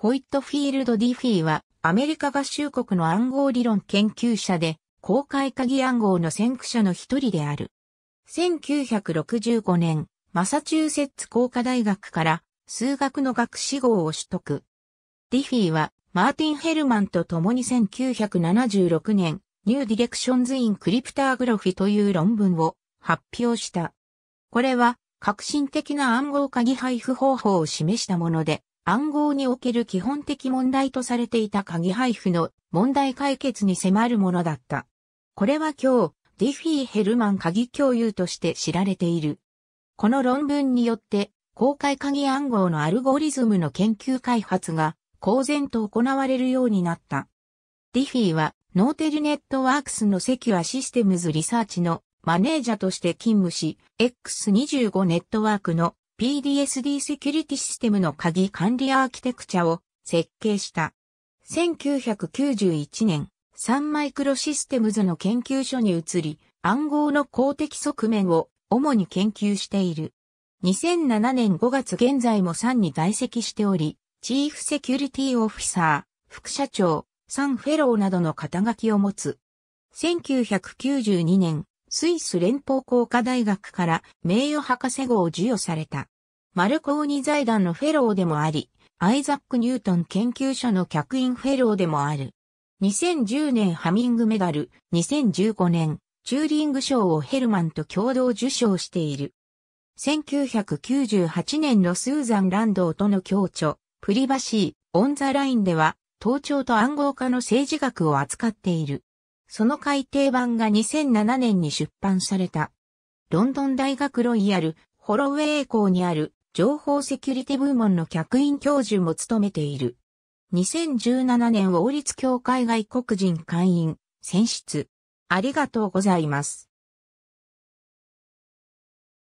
ホイットフィールド・ディフィーは、アメリカ合衆国の暗号理論研究者で、公開鍵暗号の先駆者の一人である。1965年、マサチューセッツ工科大学から数学の学士号を取得。ディフィーは、マーティン・ヘルマンと共に1976年、ニューディレクションズ・イン・クリプターグロフィという論文を発表した。これは、革新的な暗号鍵配布方法を示したもので、暗号における基本的問題とされていた鍵配布の問題解決に迫るものだった。これは今日、ディフィー・ヘルマン鍵共有として知られている。この論文によって、公開鍵暗号のアルゴリズムの研究開発が公然と行われるようになった。ディフィーはノーテルネットワークスのセキュアシステムズリサーチのマネージャーとして勤務し、X25 ネットワークの PDSD セキュリティシステムの鍵管理アーキテクチャを設計した。1991年、サンマイクロシステムズの研究所に移り、暗号の公的側面を主に研究している。2007年5月現在もサンに在籍しており、チーフセキュリティオフィサー、副社長、サンフェローなどの肩書きを持つ。1992年、スイス連邦工科大学から名誉博士号を授与された。マルコーニ財団のフェローでもあり、アイザック・ニュートン研究所の客員フェローでもある。2010年ハミングメダル、2015年チューリング賞をヘルマンと共同受賞している。1998年のスーザン・ランドーとの共著、プリバシー、オンザラインでは、盗聴と暗号化の政治学を扱っている。その改訂版が2007年に出版された。ロンドン大学ロイヤル、ホロウェイ校にある情報セキュリティ部門の客員教授も務めている。2017年王立協会外国人会員、選出。ありがとうございます。